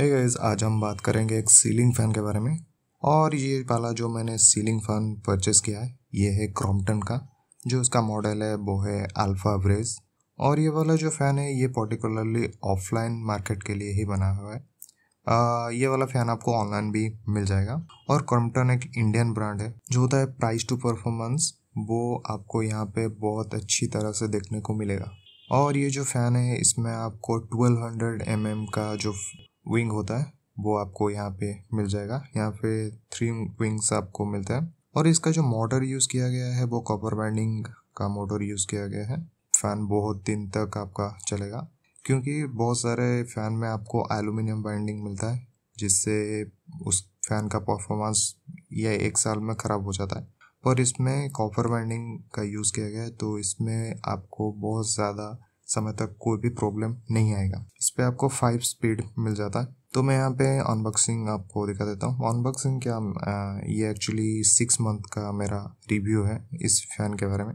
है hey आज हम बात करेंगे एक सीलिंग फ़ैन के बारे में और ये वाला जो मैंने सीलिंग फ़ैन परचेस किया है ये है क्रॉम्पटन का जो इसका मॉडल है वो है अल्फ़ा ब्रेज और ये वाला जो फ़ैन है ये पर्टिकुलरली ऑफलाइन मार्केट के लिए ही बना हुआ है आ, ये वाला फ़ैन आपको ऑनलाइन भी मिल जाएगा और क्रॉम्पटन एक इंडियन ब्रांड है जो होता है प्राइस टू परफॉर्मेंस वो आपको यहाँ पे बहुत अच्छी तरह से देखने को मिलेगा और ये जो फ़ैन है इसमें आपको 1200 हंड्रेड mm का जो विंग होता है वो आपको यहाँ पे मिल जाएगा यहाँ पे थ्री विंग्स आपको मिलता है और इसका जो मोटर यूज़ किया गया है वो कॉपर बाइंडिंग का मोटर यूज़ किया गया है फ़ैन बहुत दिन तक आपका चलेगा क्योंकि बहुत सारे फ़ैन में आपको एलुमिनियम बाइंडिंग मिलता है जिससे उस फ़ैन का परफॉर्मेंस यह एक साल में ख़राब हो जाता है पर इसमें कॉपर बाइंडिंग का यूज़ किया गया है तो इसमें आपको बहुत ज़्यादा समय तक कोई भी प्रॉब्लम नहीं आएगा इस पर आपको फाइव स्पीड मिल जाता है तो मैं यहाँ पे अनबॉक्सिंग आपको दिखा देता हूँ अनबॉक्सिंग क्या आ, ये एक्चुअली सिक्स मंथ का मेरा रिव्यू है इस फ़ैन के बारे में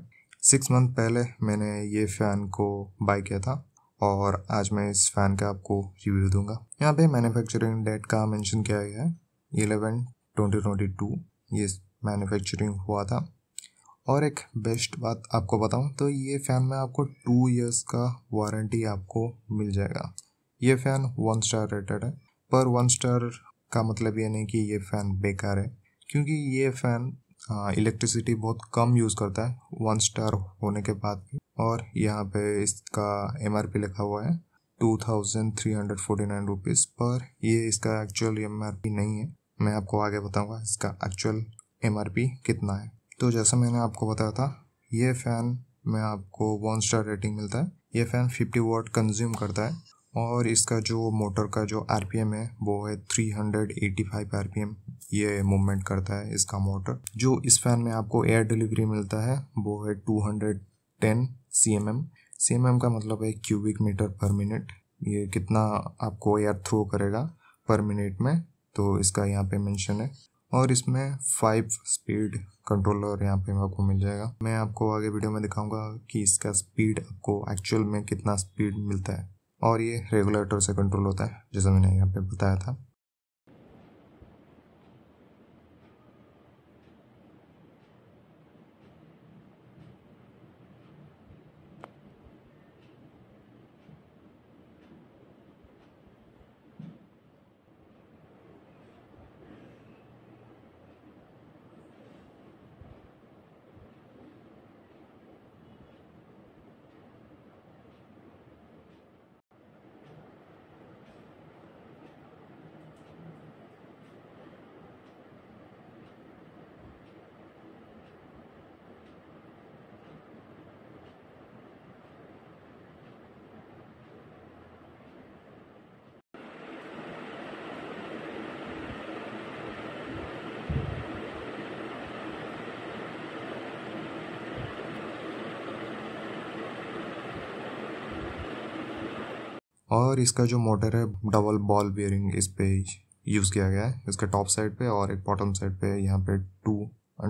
सिक्स मंथ पहले मैंने ये फ़ैन को बाई किया था और आज मैं इस फ़ैन का आपको रिव्यू दूंगा यहाँ पे मैन्युफैक्चरिंग डेट का मेंशन किया गया है इलेवन ट्वेंटी ट्वेंटी टू ये मैन्युफैक्चरिंग हुआ था और एक बेस्ट बात आपको बताऊं तो ये फ़ैन में आपको टू इयर्स का वारंटी आपको मिल जाएगा ये फ़ैन वन स्टार रेटेड है पर वन स्टार का मतलब ये नहीं कि ये फ़ैन बेकार है क्योंकि ये फ़ैन इलेक्ट्रिसिटी बहुत कम यूज़ करता है वन स्टार होने के बाद भी और यहाँ पे इसका एम लिखा हुआ है two thousand three hundred forty nine rupees पर ये इसका एक्चुअल एम नहीं है मैं आपको आगे बताऊँगा इसका एक्चुअल एम कितना है तो जैसा मैंने आपको बताया था ये फ़ैन में आपको वन स्टार रेटिंग मिलता है ये फ़ैन फिफ्टी वॉट कंज्यूम करता है और इसका जो मोटर का जो आर है वो है थ्री हंड्रेड पी एम ये मूवमेंट करता है इसका मोटर जो इस फैन में आपको एयर डिलीवरी मिलता है वो है two hundred ten C M C M M का मतलब है क्यूबिक मीटर पर मिनट ये कितना आपको एयर थ्रो करेगा पर मिनट में तो इसका यहाँ पे मेंशन है और इसमें फाइव स्पीड कंट्रोलर यहाँ पे आपको मिल जाएगा मैं आपको आगे वीडियो में दिखाऊंगा कि इसका स्पीड आपको एक्चुअल में कितना स्पीड मिलता है और ये रेगुलेटर से कंट्रोल होता है जैसा मैंने यहाँ पे बताया था और इसका जो मोटर है डबल बॉल बियरिंग इस पे यूज़ किया गया है इसके टॉप साइड पे और एक बॉटम साइड पे यहाँ पे टू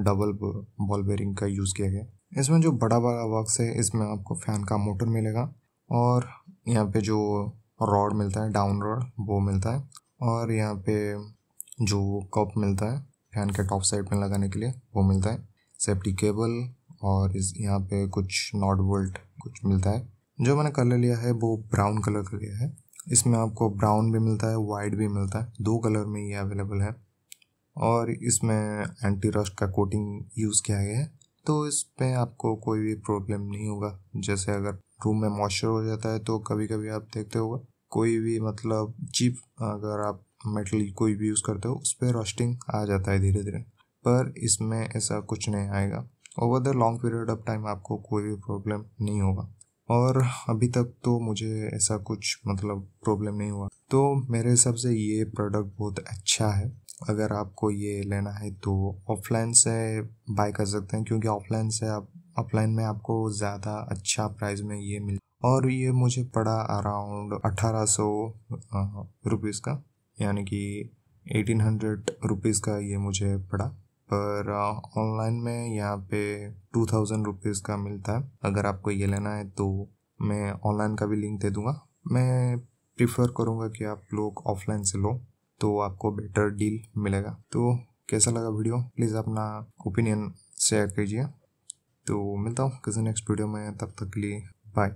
डबल बॉल बियरिंग का यूज़ किया गया है इसमें जो बड़ा बड़ा बॉक्स है इसमें आपको फ़ैन का मोटर मिलेगा और यहाँ पे जो रॉड मिलता है डाउन रॉड वो मिलता है और यहाँ पे जो कप मिलता है फैन के टॉप साइड में लगाने के लिए वो मिलता है सेफ्टी केबल और इस यहाँ पे कुछ नॉट वोल्ट कुछ मिलता है जो मैंने कलर लिया है वो ब्राउन कलर का लिया है इसमें आपको ब्राउन भी मिलता है वाइट भी मिलता है दो कलर में ये अवेलेबल है और इसमें एंटी रस्ट का कोटिंग यूज़ किया गया है तो इस पर आपको कोई भी प्रॉब्लम नहीं होगा जैसे अगर रूम में मॉइस्चर हो जाता है तो कभी कभी आप देखते होगा कोई भी मतलब चिप अगर आप मेटल कोई भी यूज़ करते हो उस पर रस्टिंग आ जाता है धीरे धीरे पर इसमें ऐसा कुछ नहीं आएगा over the long period of time आपको कोई भी प्रॉब्लम नहीं होगा और अभी तक तो मुझे ऐसा कुछ मतलब प्रॉब्लम नहीं हुआ तो मेरे हिसाब से ये प्रोडक्ट बहुत अच्छा है अगर आपको ये लेना है तो ऑफलाइन से बाय कर सकते हैं क्योंकि ऑफलाइन से आप ऑफलाइन में आपको ज़्यादा अच्छा प्राइस में ये मिल और ये मुझे पड़ा अराउंड अठारह सौ रुपीज़ का यानी कि एटीन हंड्रेड रुपीज़ का ये मुझे पड़ा पर ऑनलाइन में यहाँ पे टू थाउजेंड रुपीज़ का मिलता है अगर आपको ये लेना है तो मैं ऑनलाइन का भी लिंक दे दूँगा मैं प्रिफर करूँगा कि आप लोग ऑफलाइन से लो तो आपको बेटर डील मिलेगा तो कैसा लगा वीडियो प्लीज़ अपना ओपिनियन शेयर कीजिए तो मिलता हूँ किसी नेक्स्ट वीडियो में तब तक के लिए बाय